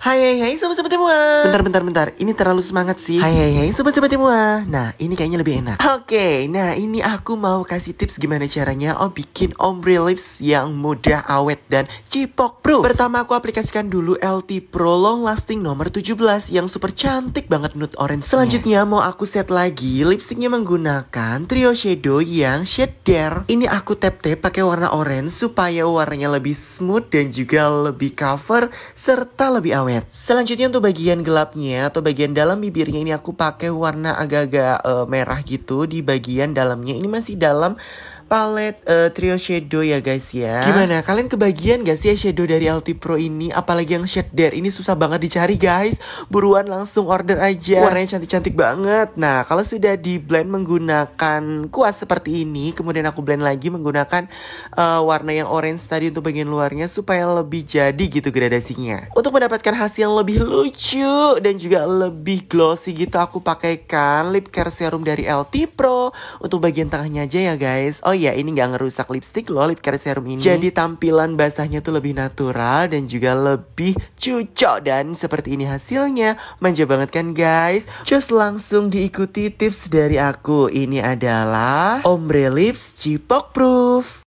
Hai hai hai sobat-sobat semua Bentar bentar bentar Ini terlalu semangat sih Hai hai hai sobat-sobat semua Nah ini kayaknya lebih enak Oke okay, nah ini aku mau kasih tips Gimana caranya oh bikin ombre lips Yang mudah awet dan cipok bro. Pertama aku aplikasikan dulu LT Pro Long Lasting nomor 17 Yang super cantik banget nude orange iya. Selanjutnya mau aku set lagi Lipstiknya menggunakan trio shadow yang shader. Ini aku tap-tap pakai warna orange Supaya warnanya lebih smooth dan juga lebih cover Serta lebih awet awet. Selanjutnya untuk bagian gelapnya atau bagian dalam bibirnya ini aku pakai warna agak-agak uh, merah gitu di bagian dalamnya. Ini masih dalam palet uh, eh, trio shadow ya guys ya. Gimana? Kalian kebagian gak sih ya shadow dari lt Pro ini? Apalagi yang shader ini susah banget dicari guys. Buruan langsung order aja. Warnanya cantik-cantik banget. Nah, kalau sudah di blend menggunakan kuas seperti ini, kemudian aku blend lagi menggunakan uh, warna yang orange tadi untuk bagian luarnya supaya lebih jadi gitu gradasinya. Untuk mendapatkan hasil yang lebih lucu dan juga lebih glossy gitu, aku pakaikan lip care serum dari LT Pro untuk bagian tengahnya aja ya guys. Oh iya ya ini nggak ngerusak lipstick loh lip care serum ini. Jadi tampilan basahnya tuh lebih natural dan juga lebih cucok dan seperti ini hasilnya. Manja banget kan guys? Just langsung diikuti tips dari aku. Ini adalah Ombre Lips Cipok Proof.